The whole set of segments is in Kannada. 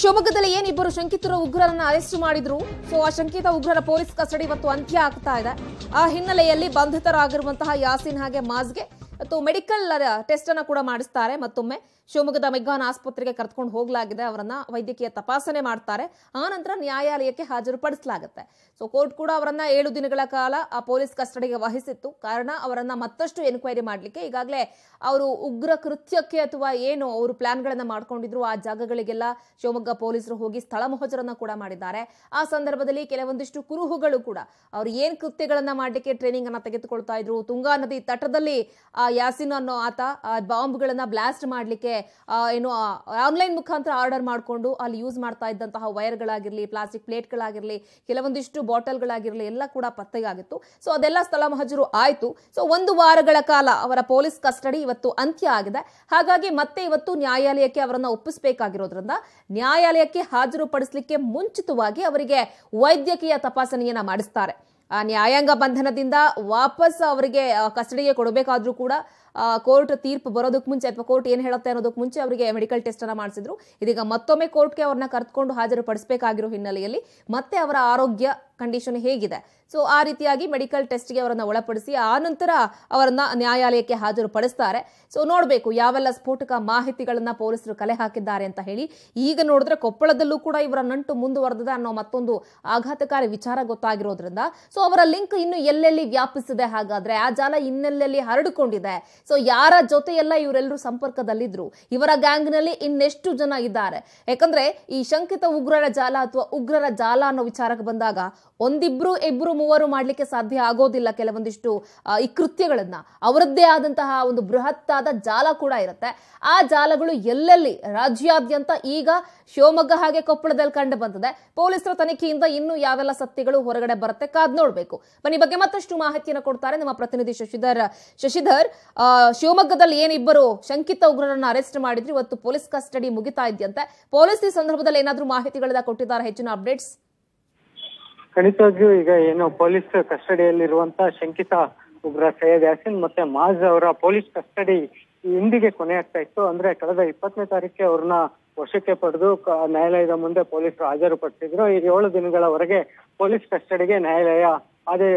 ಶಿವಮೊಗ್ಗದಲ್ಲಿ ಏನಿಬ್ಬರು ಶಂಕಿತರು ಶಂಕಿತರ ಉಗ್ರರನ್ನ ಅರೆಸ್ಟ್ ಮಾಡಿದ್ರು ಸೊ ಆ ಶಂಕಿತ ಉಗ್ರರ ಪೊಲೀಸ್ ಕಸ್ಟಡಿ ಇವತ್ತು ಅಂತ್ಯ ಆಗ್ತಾ ಇದೆ ಆ ಹಿನ್ನೆಲೆಯಲ್ಲಿ ಬಂಧಿತರಾಗಿರುವಂತಹ ಯಾಸಿನ್ ಹಾಗೆ ಮಾಜ್ಗೆ ಮತ್ತು ಮೆಡಿಕಲ್ ಟೆಸ್ಟ್ ಅನ್ನು ಕೂಡ ಮಾಡಿಸ್ತಾರೆ ಮತ್ತೊಮ್ಮೆ ಶಿವಮೊಗ್ಗದ ಮೆಗ್ಗಾನ್ ಆಸ್ಪತ್ರೆಗೆ ಕರೆದುಕೊಂಡು ಹೋಗಲಾಗಿದೆ ಅವರನ್ನ ವೈದ್ಯಕೀಯ ತಪಾಸಣೆ ಮಾಡ್ತಾರೆ ಆ ನಂತರ ನ್ಯಾಯಾಲಯಕ್ಕೆ ಹಾಜರುಪಡಿಸಲಾಗುತ್ತೆ ಸೊ ಕೋರ್ಟ್ ಕೂಡ ಅವರನ್ನ ಏಳು ದಿನಗಳ ಕಾಲ ಆ ಪೊಲೀಸ್ ಕಸ್ಟಡಿಗೆ ವಹಿಸಿತ್ತು ಕಾರಣ ಅವರನ್ನ ಮತ್ತಷ್ಟು ಎನ್ಕ್ವೈರಿ ಮಾಡಲಿಕ್ಕೆ ಈಗಾಗಲೇ ಅವರು ಉಗ್ರ ಕೃತ್ಯಕ್ಕೆ ಅಥವಾ ಏನು ಅವರು ಪ್ಲಾನ್ಗಳನ್ನು ಮಾಡ್ಕೊಂಡಿದ್ರು ಆ ಜಾಗಗಳಿಗೆಲ್ಲ ಶಿವಮೊಗ್ಗ ಪೊಲೀಸರು ಹೋಗಿ ಸ್ಥಳ ಮಹಜರನ್ನ ಕೂಡ ಮಾಡಿದ್ದಾರೆ ಆ ಸಂದರ್ಭದಲ್ಲಿ ಕೆಲವೊಂದಿಷ್ಟು ಕುರುಹುಗಳು ಕೂಡ ಅವರು ಏನ್ ಕೃತ್ಯಗಳನ್ನ ಮಾಡಲಿಕ್ಕೆ ಟ್ರೈನಿಂಗ್ ಅನ್ನ ತೆಗೆದುಕೊಳ್ತಾ ಇದ್ರು ತುಂಗಾ ನದಿ ತಟದಲ್ಲಿ ಆ ಯಾಸಿನ್ ಅನ್ನೋ ಆತ ಬಾಂಬ್ಗಳನ್ನು ಬ್ಲಾಸ್ಟ್ ಮಾಡಲಿಕ್ಕೆ ಏನು ಆನ್ಲೈನ್ ಮುಖಾಂತರ ಆರ್ಡರ್ ಮಾಡಿಕೊಂಡು ಅಲ್ಲಿ ಯೂಸ್ ಮಾಡ್ತಾ ಇದ್ದಂತಹ ವೈರ್ಗಳಾಗಿರಲಿ ಪ್ಲಾಸ್ಟಿಕ್ ಪ್ಲೇಟ್ಗಳಾಗಿರಲಿ ಕೆಲವೊಂದಿಷ್ಟು ಬಾಟಲ್ಗಳಾಗಿರಲಿ ಎಲ್ಲ ಕೂಡ ಪತ್ತೆಯಾಗಿತ್ತು ಸೊ ಅದೆಲ್ಲ ಸ್ಥಳ ಮಹಜರು ಆಯಿತು ಸೊ ಒಂದು ವಾರಗಳ ಕಾಲ ಅವರ ಪೊಲೀಸ್ ಕಸ್ಟಡಿ ಇವತ್ತು ಅಂತ್ಯ ಆಗಿದೆ ಹಾಗಾಗಿ ಮತ್ತೆ ಇವತ್ತು ನ್ಯಾಯಾಲಯಕ್ಕೆ ಅವರನ್ನು ಒಪ್ಪಿಸಬೇಕಾಗಿರೋದ್ರಿಂದ ನ್ಯಾಯಾಲಯಕ್ಕೆ ಹಾಜರು ಪಡಿಸಲಿಕ್ಕೆ ಮುಂಚಿತವಾಗಿ ಅವರಿಗೆ ವೈದ್ಯಕೀಯ ತಪಾಸಣೆಯನ್ನ ಮಾಡಿಸ್ತಾರೆ ನ್ಯಾಯಾಂಗ ಬಂಧನದಿಂದ ವಾಪಸ್ ಅವರಿಗೆ ಕಸ್ಟಡಿಗೆ ಕೊಡಬೇಕಾದ್ರೂ ಕೂಡ ಕೋರ್ಟ್ ತೀರ್ಪು ಬರೋದಕ್ಕೆ ಮುಂಚೆ ಅಥವಾ ಕೋರ್ಟ್ ಏನು ಹೇಳುತ್ತೆ ಅನ್ನೋದಕ್ಕೆ ಮುಂಚೆ ಅವರಿಗೆ ಮೆಡಿಕಲ್ ಟೆಸ್ಟ್ ಅನ್ನ ಮಾಡಿಸಿದ್ರು ಇದೀಗ ಮತ್ತೊಮ್ಮೆ ಕೋರ್ಟ್ಗೆ ಅವ್ರನ್ನ ಕರೆದುಕೊಂಡು ಪಡಿಸಬೇಕಾಗಿರೋ ಹಿನ್ನೆಲೆಯಲ್ಲಿ ಮತ್ತೆ ಅವರ ಆರೋಗ್ಯ ಕಂಡೀಷನ್ ಹೇಗಿದೆ ಸೊ ಆ ರೀತಿಯಾಗಿ ಮೆಡಿಕಲ್ ಗೆ ಅವರನ್ನು ಒಳಪಡಿಸಿ ಆ ನಂತರ ಅವರನ್ನ ನ್ಯಾಯಾಲಯಕ್ಕೆ ಹಾಜರು ಪಡಿಸ್ತಾರೆ ಸೊ ನೋಡಬೇಕು ಯಾವೆಲ್ಲ ಸ್ಫೋಟಕ ಮಾಹಿತಿಗಳನ್ನು ಪೊಲೀಸರು ಕಲೆ ಹಾಕಿದ್ದಾರೆ ಅಂತ ಹೇಳಿ ಈಗ ನೋಡಿದ್ರೆ ಕೊಪ್ಪಳದಲ್ಲೂ ಕೂಡ ಇವರ ನಂಟು ಮುಂದುವರೆದಿದೆ ಅನ್ನೋ ಮತ್ತೊಂದು ಆಘಾತಕಾರಿ ವಿಚಾರ ಗೊತ್ತಾಗಿರೋದ್ರಿಂದ ಸೊ ಅವರ ಲಿಂಕ್ ಇನ್ನು ಎಲ್ಲೆಲ್ಲಿ ವ್ಯಾಪಿಸಿದೆ ಹಾಗಾದ್ರೆ ಆ ಜಾಲ ಇನ್ನೆಲ್ಲೆಲ್ಲಿ ಹರಡಿಕೊಂಡಿದೆ ಸೊ ಯಾರ ಜೊತೆಯೆಲ್ಲ ಇವರೆಲ್ಲರೂ ಸಂಪರ್ಕದಲ್ಲಿದ್ರು ಇವರ ಗ್ಯಾಂಗ್ ನಲ್ಲಿ ಇನ್ನೆಷ್ಟು ಜನ ಇದ್ದಾರೆ ಯಾಕಂದ್ರೆ ಈ ಶಂಕಿತ ಉಗ್ರರ ಜಾಲ ಅಥವಾ ಉಗ್ರರ ಜಾಲ ಅನ್ನೋ ವಿಚಾರಕ್ಕೆ ಬಂದಾಗ ಒಂದಿಬ್ರು ಇಬ್ರು ಮೂವರು ಮಾಡ್ಲಿಕ್ಕೆ ಸಾಧ್ಯ ಆಗೋದಿಲ್ಲ ಕೆಲವೊಂದಿಷ್ಟು ಈ ಕೃತ್ಯಗಳನ್ನ ಅವರದ್ದೇ ಆದಂತಹ ಒಂದು ಬೃಹತ್ತಾದ ಜಾಲ ಕೂಡ ಇರುತ್ತೆ ಆ ಜಾಲಗಳು ಎಲ್ಲೆಲ್ಲಿ ರಾಜ್ಯಾದ್ಯಂತ ಈಗ ಶಿವಮೊಗ್ಗ ಹಾಗೆ ಕೊಪ್ಪಳದಲ್ಲಿ ಕಂಡು ಬಂದಿದೆ ಪೊಲೀಸರ ತನಿಖೆಯಿಂದ ಇನ್ನೂ ಯಾವೆಲ್ಲ ಸತ್ಯಗಳು ಹೊರಗಡೆ ಬರುತ್ತೆ ಕಾದ್ ನೋಡಬೇಕು ಬನ್ನಿ ಬಗ್ಗೆ ಮತ್ತಷ್ಟು ಮಾಹಿತಿಯನ್ನು ಕೊಡ್ತಾರೆ ನಮ್ಮ ಪ್ರತಿನಿಧಿ ಶಶಿಧರ್ ಶಶಿಧರ್ ಶಿವಮೊಗ್ಗದಲ್ಲಿ ಏನಿಬ್ಬರು ಶಂಕಿತ ಉಗ್ರರನ್ನ ಅರೆಸ್ಟ್ ಮಾಡಿದ್ರು ಇವತ್ತು ಪೊಲೀಸ್ ಕಸ್ಟಡಿ ಮುಗಿತಾ ಇದೆಯಂತೆ ಪೊಲೀಸ್ ಈ ಸಂದರ್ಭದಲ್ಲಿ ಏನಾದ್ರೂ ಮಾಹಿತಿಗಳನ್ನ ಕೊಟ್ಟಿದ್ದಾರೆ ಹೆಚ್ಚಿನ ಅಪ್ಡೇಟ್ಸ್ ಖಂಡಿತವಾಗಿಯೂ ಈಗ ಏನು ಪೊಲೀಸ್ ಕಸ್ಟಡಿಯಲ್ಲಿರುವಂತಹ ಶಂಕಿತ ಉಗ್ರ ಸೈಯದ್ ಯಾಸಿನ್ ಮತ್ತೆ ಮಾಜ್ ಅವರ ಪೊಲೀಸ್ ಕಸ್ಟಡಿ ಇಂದಿಗೆ ಕೊನೆಯಾಗ್ತಾ ಇತ್ತು ಅಂದ್ರೆ ಕಳೆದ ಇಪ್ಪತ್ತನೇ ತಾರೀಕು ಅವ್ರನ್ನ ವಶಕ್ಕೆ ಪಡೆದು ನ್ಯಾಯಾಲಯದ ಮುಂದೆ ಪೊಲೀಸರು ಹಾಜರುಪಡಿಸಿದ್ರು ಈ ಏಳು ದಿನಗಳವರೆಗೆ ಪೊಲೀಸ್ ಕಸ್ಟಡಿಗೆ ನ್ಯಾಯಾಲಯ ಅದೇ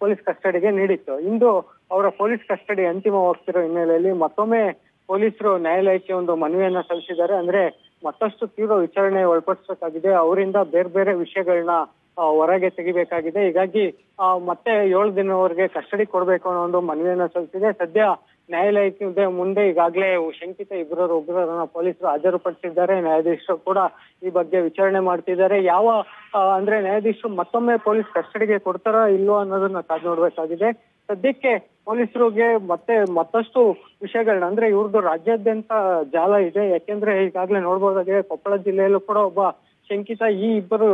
ಪೊಲೀಸ್ ಕಸ್ಟಡಿಗೆ ನೀಡಿತ್ತು ಇಂದು ಅವರ ಪೊಲೀಸ್ ಕಸ್ಟಡಿ ಅಂತಿಮವಾಗ್ತಿರೋ ಹಿನ್ನೆಲೆಯಲ್ಲಿ ಮತ್ತೊಮ್ಮೆ ಪೊಲೀಸರು ನ್ಯಾಯಾಲಯಕ್ಕೆ ಒಂದು ಮನವಿಯನ್ನ ಸಲ್ಲಿಸಿದ್ದಾರೆ ಅಂದ್ರೆ ಮತ್ತಷ್ಟು ತೀವ್ರ ವಿಚಾರಣೆ ಒಳಪಡಿಸಬೇಕಾಗಿದೆ ಅವರಿಂದ ಬೇರೆ ಬೇರೆ ವಿಷಯಗಳನ್ನ ಹೊರಗೆ ತೆಗಿಬೇಕಾಗಿದೆ ಹೀಗಾಗಿ ಮತ್ತೆ ಏಳು ದಿನವರೆಗೆ ಕಸ್ಟಡಿ ಕೊಡ್ಬೇಕು ಅನ್ನೋ ಒಂದು ಮನವಿಯನ್ನ ಸಲ್ಲಿಸಿದೆ ಸದ್ಯ ನ್ಯಾಯಾಲಯಕ್ಕೆ ಮುಂದೆ ಈಗಾಗಲೇ ಶಂಕಿತ ಇಬ್ಬರು ಒಬ್ಬರನ್ನ ಪೊಲೀಸರು ಹಾಜರುಪಡಿಸಿದ್ದಾರೆ ನ್ಯಾಯಾಧೀಶರು ಕೂಡ ಈ ಬಗ್ಗೆ ವಿಚಾರಣೆ ಮಾಡ್ತಿದ್ದಾರೆ ಯಾವ ಅಂದ್ರೆ ನ್ಯಾಯಾಧೀಶರು ಮತ್ತೊಮ್ಮೆ ಪೊಲೀಸ್ ಕಸ್ಟಡಿಗೆ ಕೊಡ್ತಾರಾ ಇಲ್ವೋ ಅನ್ನೋದನ್ನ ಕಾದು ನೋಡ್ಬೇಕಾಗಿದೆ ಸದ್ಯಕ್ಕೆ ಪೊಲೀಸರಿಗೆ ಮತ್ತೆ ಮತ್ತಷ್ಟು ವಿಷಯಗಳನ್ನ ಅಂದ್ರೆ ಇವ್ರದ್ದು ರಾಜ್ಯಾದ್ಯಂತ ಜಾಲ ಇದೆ ಯಾಕೆಂದ್ರೆ ಈಗಾಗಲೇ ನೋಡ್ಬೋದಾಗಿದೆ ಕೊಪ್ಪಳ ಜಿಲ್ಲೆಯಲ್ಲೂ ಕೂಡ ಒಬ್ಬ ಶಂಕಿತ ಈ ಇಬ್ಬರು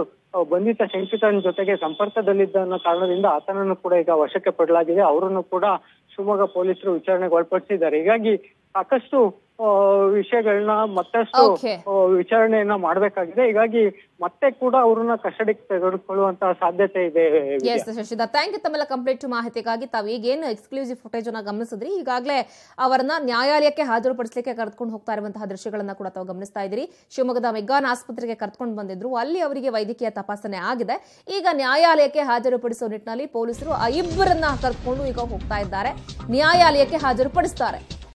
ಬಂಧಿತ ಶಂಕಿತನ ಜೊತೆಗೆ ಸಂಪರ್ಕದಲ್ಲಿದ್ದ ಅನ್ನೋ ಕಾರಣದಿಂದ ಆತನನ್ನು ಕೂಡ ಈಗ ವಶಕ್ಕೆ ಪಡಲಾಗಿದೆ ಅವರನ್ನು ಕೂಡ ಶಿವಮೊಗ್ಗ ಪೊಲೀಸರು ವಿಚಾರಣೆಗೆ ಒಳಪಡಿಸಿದ್ದಾರೆ ಹೀಗಾಗಿ ಸಾಕಷ್ಟು ವಿಷಯಗಳನ್ನ ಮತ್ತಷ್ಟು ವಿಚಾರಣೆಯನ್ನ ಮಾಡಬೇಕಾಗಿದೆ ಹೀಗಾಗಿ ಮತ್ತೆ ಕೂಡ ಅವರನ್ನ ಕಸ್ಟಡಿಗೆ ತೆಗೆದುಕೊಳ್ಳುವಂತಹ ಸಾಧ್ಯತೆ ಇದೆ ಥ್ಯಾಂಕ್ ಯು ತಮ್ಮೆಲ್ಲ ಕಂಪ್ಲೀಟ್ ಮಾಹಿತಿಗಾಗಿ ತಾವು ಈಗೇನು ಎಕ್ಸ್ಕ್ಲೂಸಿವ್ ಫುಟೇಜ್ ಅನ್ನ ಗಮನಿಸಿದ್ರಿ ಈಗಾಗಲೇ ಅವರನ್ನ ನ್ಯಾಯಾಲಯಕ್ಕೆ ಹಾಜರುಪಡಿಸಲಿಕ್ಕೆ ಕರೆದುಕೊಂಡು ಹೋಗ್ತಾ ಇರುವಂತಹ ದೃಶ್ಯಗಳನ್ನ ಕೂಡ ತಾವು ಗಮನಿಸ್ತಾ ಇದ್ದೀರಿ ಶಿವಮೊಗ್ಗದ ಮೆಗ್ಗಾನ್ ಆಸ್ಪತ್ರೆಗೆ ಕರೆದುಕೊಂಡು ಬಂದಿದ್ರು ಅಲ್ಲಿ ಅವರಿಗೆ ವೈದ್ಯಕೀಯ ತಪಾಸಣೆ ಆಗಿದೆ ಈಗ ನ್ಯಾಯಾಲಯಕ್ಕೆ ಹಾಜರುಪಡಿಸುವ ನಿಟ್ಟಿನಲ್ಲಿ ಪೊಲೀಸರು ಆ ಇಬ್ಬರನ್ನ ಕರೆದುಕೊಂಡು ಈಗ ಹೋಗ್ತಾ ಇದ್ದಾರೆ ನ್ಯಾಯಾಲಯಕ್ಕೆ ಪಡಿಸ್ತಾರೆ